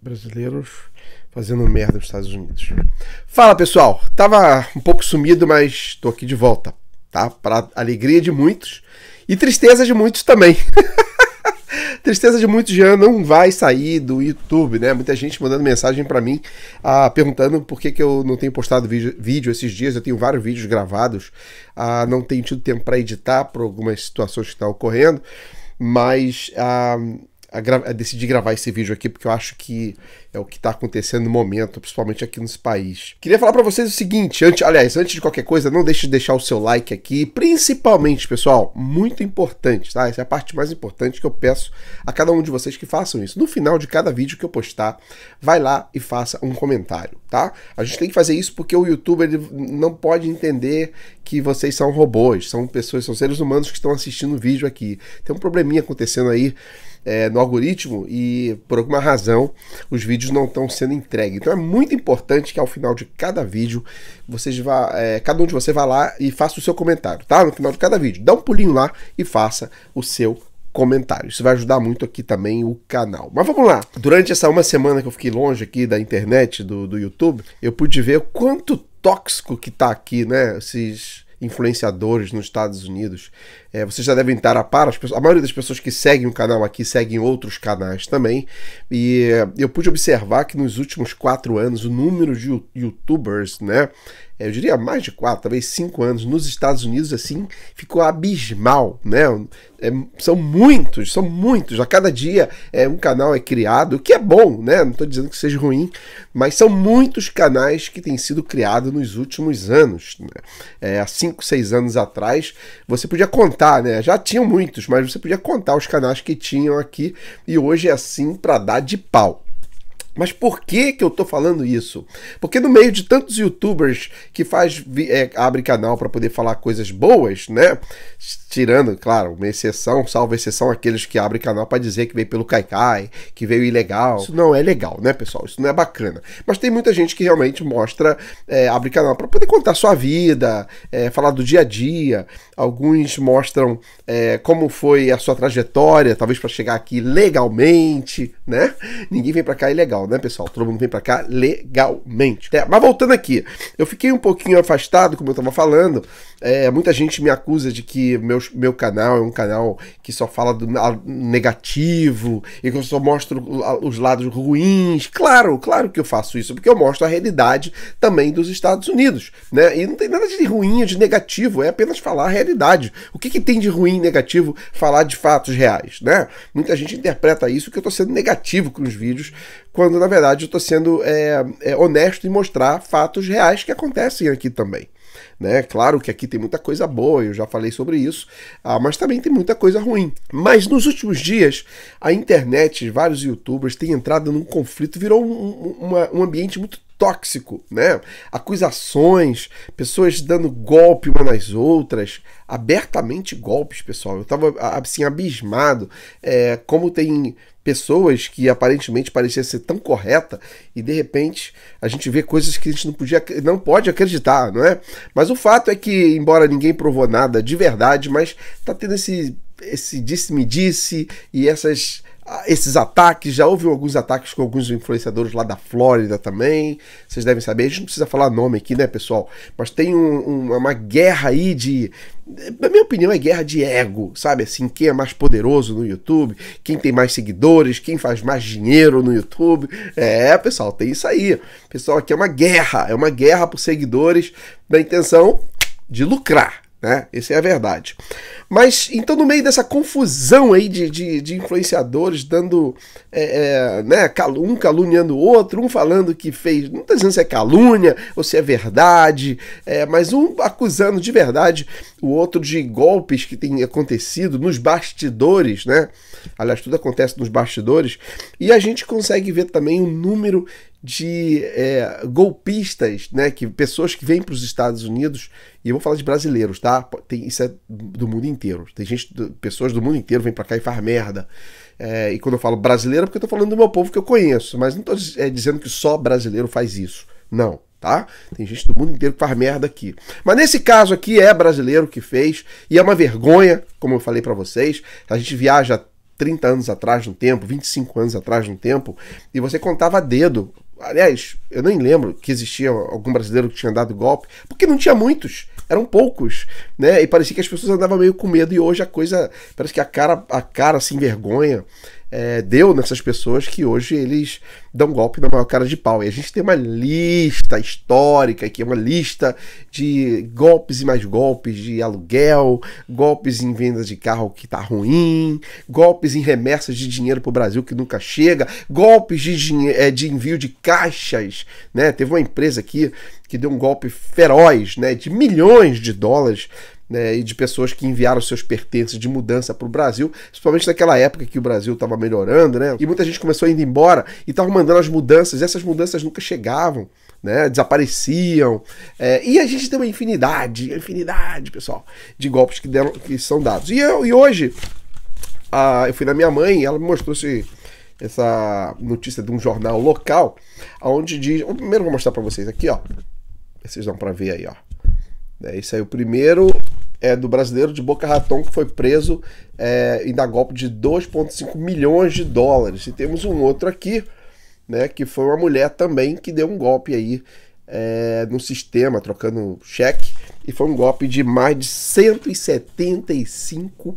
brasileiros fazendo merda nos Estados Unidos. Fala pessoal, tava um pouco sumido, mas tô aqui de volta, tá? Para alegria de muitos e tristeza de muitos também. tristeza de muitos já não vai sair do YouTube, né? Muita gente mandando mensagem para mim ah, perguntando por que, que eu não tenho postado vídeo, vídeo esses dias. Eu tenho vários vídeos gravados, ah, não tenho tido tempo para editar por algumas situações que estão tá ocorrendo, mas. Ah, a gra decidi gravar esse vídeo aqui porque eu acho que é o que está acontecendo no momento, principalmente aqui nesse país. Queria falar para vocês o seguinte, antes, aliás, antes de qualquer coisa, não deixe de deixar o seu like aqui, principalmente, pessoal, muito importante, tá? Essa é a parte mais importante que eu peço a cada um de vocês que façam isso. No final de cada vídeo que eu postar, vai lá e faça um comentário, tá? A gente tem que fazer isso porque o YouTube ele não pode entender que vocês são robôs, são pessoas, são seres humanos que estão assistindo o vídeo aqui. Tem um probleminha acontecendo aí é, no algoritmo e por alguma razão os vídeos não estão sendo entregues. Então é muito importante que ao final de cada vídeo vocês vá, é, cada um de vocês vá lá e faça o seu comentário, tá? No final de cada vídeo, dá um pulinho lá e faça o seu comentário. Isso vai ajudar muito aqui também o canal. Mas vamos lá. Durante essa uma semana que eu fiquei longe aqui da internet, do, do YouTube, eu pude ver o quanto tóxico que tá aqui, né? Esses influenciadores nos Estados Unidos. É, vocês já devem estar a par, as pessoas, a maioria das pessoas que seguem o canal aqui seguem outros canais também. E é, eu pude observar que nos últimos quatro anos o número de youtubers, né, é, eu diria mais de quatro, talvez cinco anos, nos Estados Unidos, assim, ficou abismal, né? É, são muitos, são muitos. A cada dia é, um canal é criado, o que é bom, né? Não estou dizendo que seja ruim, mas são muitos canais que têm sido criados nos últimos anos. Né? É, há cinco, seis anos atrás, você podia contar, né? Já tinham muitos, mas você podia contar os canais que tinham aqui e hoje é assim para dar de pau. Mas por que que eu estou falando isso? Porque no meio de tantos youtubers que faz é, abre canal para poder falar coisas boas, né? Tirando, claro, uma exceção, salvo exceção aqueles que abrem canal para dizer que veio pelo Kaikai, que veio ilegal. Isso não é legal, né, pessoal? Isso não é bacana. Mas tem muita gente que realmente mostra, é, abre canal para poder contar sua vida, é, falar do dia a dia. Alguns mostram é, como foi a sua trajetória, talvez para chegar aqui legalmente, né? Ninguém vem para cá ilegal legal, né, pessoal? Todo mundo vem para cá legalmente. É, mas voltando aqui, eu fiquei um pouquinho afastado, como eu tava falando. É, muita gente me acusa de que meu, meu canal é um canal que só fala do negativo e que eu só mostro os lados ruins. Claro, claro que eu faço isso, porque eu mostro a realidade também dos Estados Unidos, né? E não tem nada de ruim, de negativo, é apenas falar a realidade. O que, que tem de ruim e negativo falar de fatos reais, né? Muita gente interpreta isso que eu tô sendo negativo com os vídeos, quando na verdade eu estou sendo é, é, honesto em mostrar fatos reais que acontecem aqui também. Né? Claro que aqui tem muita coisa boa, eu já falei sobre isso, ah, mas também tem muita coisa ruim. Mas nos últimos dias, a internet, vários youtubers têm entrado num conflito, virou um, uma, um ambiente muito tóxico, né? Acusações, pessoas dando golpe umas nas outras, abertamente golpes, pessoal. Eu estava assim abismado, é, como tem pessoas que aparentemente parecia ser tão correta e de repente a gente vê coisas que a gente não podia não pode acreditar, não é? Mas o fato é que embora ninguém provou nada de verdade, mas tá tendo esse esse disse-me-disse -disse e essas ah, esses ataques, já houve alguns ataques com alguns influenciadores lá da Flórida também, vocês devem saber, a gente não precisa falar nome aqui, né, pessoal? Mas tem um, um, uma guerra aí de. Na minha opinião, é guerra de ego, sabe? Assim, quem é mais poderoso no YouTube, quem tem mais seguidores, quem faz mais dinheiro no YouTube. É, pessoal, tem isso aí. Pessoal, aqui é uma guerra, é uma guerra por seguidores na intenção de lucrar né? Essa é a verdade. Mas então, no meio dessa confusão aí de, de, de influenciadores dando, é, é, né? Um caluniando o outro, um falando que fez, não tá dizendo se é calúnia ou se é verdade, é, mas um acusando de verdade o outro de golpes que tem acontecido nos bastidores, né? Aliás, tudo acontece nos bastidores e a gente consegue ver também o número de é, golpistas, né? Que pessoas que vêm para os Estados Unidos e eu vou falar de brasileiros, tá? Tem, isso é do mundo inteiro. Tem gente, pessoas do mundo inteiro vêm para cá e faz merda. É, e quando eu falo brasileiro, é porque eu tô falando do meu povo que eu conheço, mas não tô é, dizendo que só brasileiro faz isso. Não, tá? Tem gente do mundo inteiro que faz merda aqui. Mas nesse caso aqui é brasileiro que fez e é uma vergonha, como eu falei para vocês. A gente viaja 30 anos atrás no tempo, 25 anos atrás no tempo, e você contava dedo Aliás, eu nem lembro que existia algum brasileiro que tinha dado golpe, porque não tinha muitos, eram poucos, né? E parecia que as pessoas andavam meio com medo e hoje a coisa parece que a cara a cara se envergonha é, deu nessas pessoas que hoje eles dão golpe na maior cara de pau. E a gente tem uma lista histórica aqui, uma lista de golpes e mais golpes de aluguel, golpes em vendas de carro que tá ruim, golpes em remessas de dinheiro pro Brasil que nunca chega, golpes de, é, de envio de caixas, né? Teve uma empresa aqui que deu um golpe feroz, né, de milhões de dólares né, e de pessoas que enviaram seus pertences de mudança para o Brasil, principalmente naquela época que o Brasil estava melhorando, né? E muita gente começou a ir embora e estava mandando as mudanças, e essas mudanças nunca chegavam, né? Desapareciam. É, e a gente tem uma infinidade, infinidade, pessoal, de golpes que, deram, que são dados. E, eu, e hoje, a, eu fui na minha mãe, ela me mostrou esse, essa notícia de um jornal local, onde diz. Primeiro vou mostrar para vocês aqui, ó. Vocês dão para ver aí, ó. Isso aí, o primeiro é, do brasileiro de Boca Raton que foi preso é, em dar golpe de 2,5 milhões de dólares. E temos um outro aqui, né, que foi uma mulher também que deu um golpe aí é, no sistema, trocando cheque, e foi um golpe de mais de 175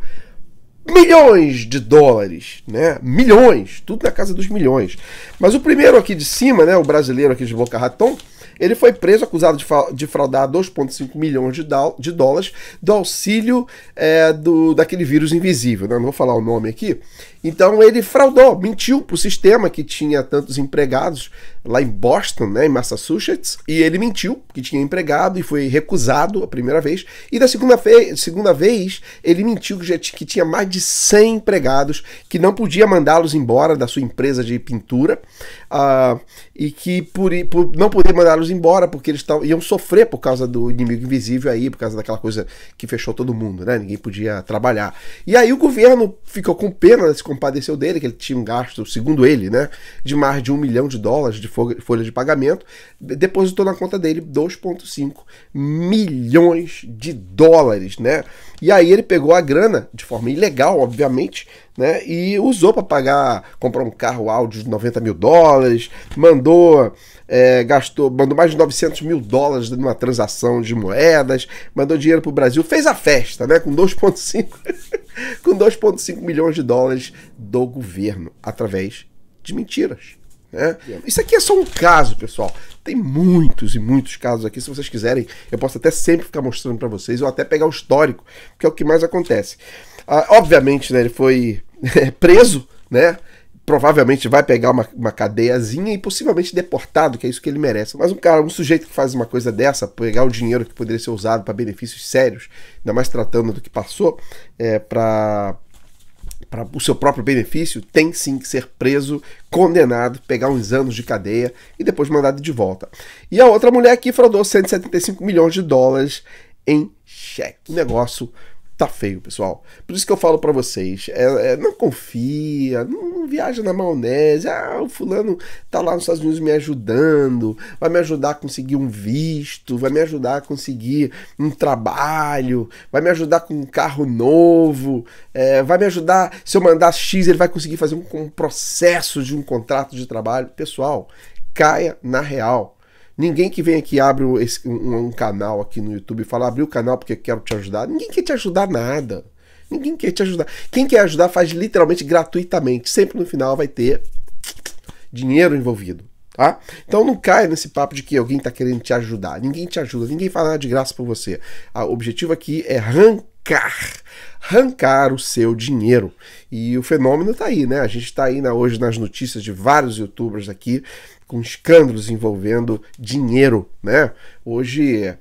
milhões de dólares, né? Milhões, tudo na casa dos milhões. Mas o primeiro aqui de cima, né, o brasileiro aqui de Boca Raton, ele foi preso acusado de, de fraudar 2,5 milhões de, de, dólares do auxílio é, do, daquele vírus invisível, né? não vou falar o nome aqui. Então ele fraudou, mentiu para o sistema que tinha tantos empregados lá em Boston, né, em Massachusetts, e ele mentiu que tinha empregado e foi recusado a primeira vez. E da segunda, segunda vez, ele mentiu que, já que tinha mais de 100 empregados, que não podia mandá-los embora da sua empresa de pintura, uh, e que por, por não poder mandá-los embora porque eles tavam, iam sofrer por causa do inimigo invisível aí, por causa daquela coisa que fechou todo mundo, né? Ninguém podia trabalhar. E aí o governo ficou com pena, se compadeceu dele, que ele tinha um gasto, segundo ele, né, de mais de um milhão de dólares de folha de pagamento, depositou na conta dele 2,5 milhões de dólares, né? E aí ele pegou a grana de forma ilegal, obviamente, né? E usou para pagar, comprar um carro áudio de 90 mil dólares, mandou, é, gastou, mandou mais de 900 mil dólares numa transação de moedas, mandou dinheiro para o Brasil, fez a festa, né? Com 2,5 com 2,5 milhões de dólares do governo através de mentiras. Né? Isso aqui é só um caso, pessoal. Tem muitos e muitos casos aqui. Se vocês quiserem, eu posso até sempre ficar mostrando para vocês, ou até pegar o histórico, que é o que mais acontece. Ah, obviamente, né, ele foi é, preso, né? Provavelmente vai pegar uma, uma cadeiazinha e possivelmente deportado, que é isso que ele merece. Mas um cara, um sujeito que faz uma coisa dessa, pegar o dinheiro que poderia ser usado para benefícios sérios, ainda mais tratando do que passou, é, para para o seu próprio benefício, tem sim que ser preso, condenado, pegar uns anos de cadeia e depois mandado de volta. E a outra mulher aqui fraudou 175 milhões de dólares em cheque. negócio tá feio, pessoal. Por isso que eu falo para vocês, é, é, não confia, não, não, viaja na maionese. Ah, o fulano tá lá nos Estados Unidos me ajudando, vai me ajudar a conseguir um visto, vai me ajudar a conseguir um trabalho, vai me ajudar com um carro novo, é, vai me ajudar, se eu mandar X, ele vai conseguir fazer um, um processo de um contrato de trabalho. Pessoal, caia na real Ninguém que vem aqui abre um, um, um canal aqui no YouTube e fala, abri o canal porque quero te ajudar. Ninguém quer te ajudar nada. Ninguém quer te ajudar. Quem quer ajudar faz literalmente gratuitamente. Sempre no final vai ter dinheiro envolvido. Tá? Então não caia nesse papo de que alguém está querendo te ajudar. Ninguém te ajuda, ninguém fala nada de graça por você. Ah, o objetivo aqui é arrancar, arrancar o seu dinheiro. E o fenômeno está aí, né? A gente está aí na, hoje nas notícias de vários youtubers aqui com escândalos envolvendo dinheiro, né? Hoje é,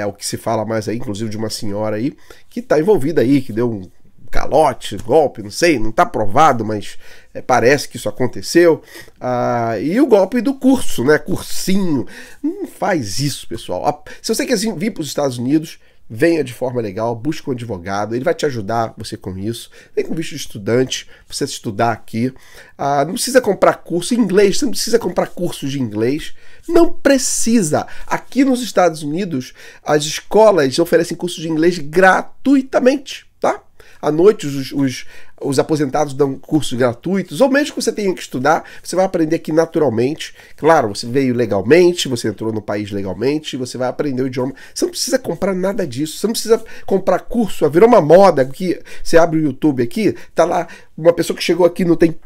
é o que se fala mais aí, inclusive de uma senhora aí que está envolvida aí, que deu um calote, golpe, não sei, não está provado, mas é, parece que isso aconteceu. Ah, e o golpe do curso, né? Cursinho. Não faz isso, pessoal. Se você quer vir para os Estados Unidos, venha de forma legal, busque um advogado, ele vai te ajudar você com isso. Vem com visto de estudante, você estudar aqui. Ah, não precisa comprar curso em inglês, você não precisa comprar cursos de inglês. Não precisa. Aqui nos Estados Unidos, as escolas oferecem cursos de inglês gratuitamente, tá? À noite, os, os os aposentados dão cursos gratuitos, ou mesmo que você tenha que estudar, você vai aprender aqui naturalmente. Claro, você veio legalmente, você entrou no país legalmente, você vai aprender o idioma. Você não precisa comprar nada disso, você não precisa comprar curso, virou uma moda que você abre o YouTube aqui, tá lá uma pessoa que chegou aqui não tem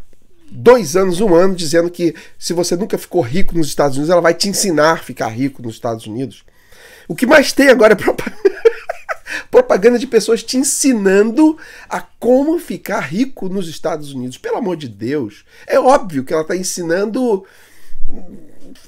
dois anos, um ano, dizendo que se você nunca ficou rico nos Estados Unidos, ela vai te ensinar a ficar rico nos Estados Unidos. O que mais tem agora é propaganda propaganda de pessoas te ensinando a como ficar rico nos Estados Unidos. Pelo amor de Deus. É óbvio que ela está ensinando hum,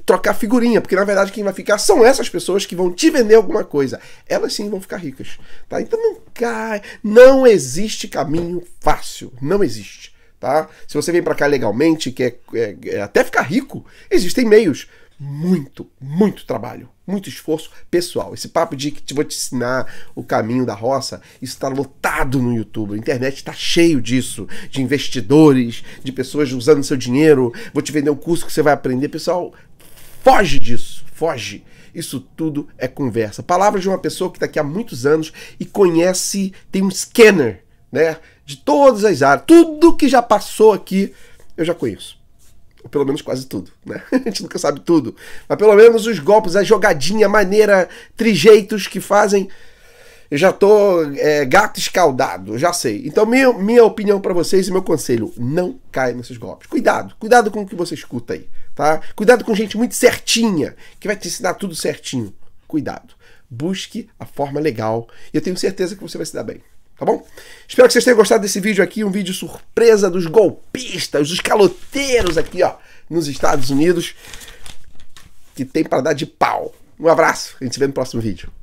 trocar figurinha, porque na verdade quem vai ficar são essas pessoas que vão te vender alguma coisa. Elas sim vão ficar ricas, tá? Então não cai, não existe caminho fácil, não existe, tá? Se você vem para cá legalmente, quer é, é, até ficar rico, existem meios muito, muito trabalho, muito esforço pessoal. Esse papo de que vou te ensinar o caminho da roça, isso está lotado no YouTube. A internet está cheio disso, de investidores, de pessoas usando seu dinheiro. Vou te vender um curso que você vai aprender. Pessoal, foge disso, foge. Isso tudo é conversa. Palavras de uma pessoa que está aqui há muitos anos e conhece, tem um scanner, né? De todas as áreas. Tudo que já passou aqui, eu já conheço. Ou pelo menos quase tudo, né? A gente nunca sabe tudo. Mas pelo menos os golpes, a jogadinha, a maneira, trijeitos que fazem. Eu já tô é, gato escaldado, já sei. Então, minha, minha opinião para vocês e meu conselho: não caia nesses golpes. Cuidado, cuidado com o que você escuta aí, tá? Cuidado com gente muito certinha, que vai te ensinar tudo certinho. Cuidado. Busque a forma legal. E eu tenho certeza que você vai se dar bem tá bom? Espero que vocês tenham gostado desse vídeo aqui, um vídeo surpresa dos golpistas, dos caloteiros aqui, ó, nos Estados Unidos, que tem para dar de pau. Um abraço, a gente se vê no próximo vídeo.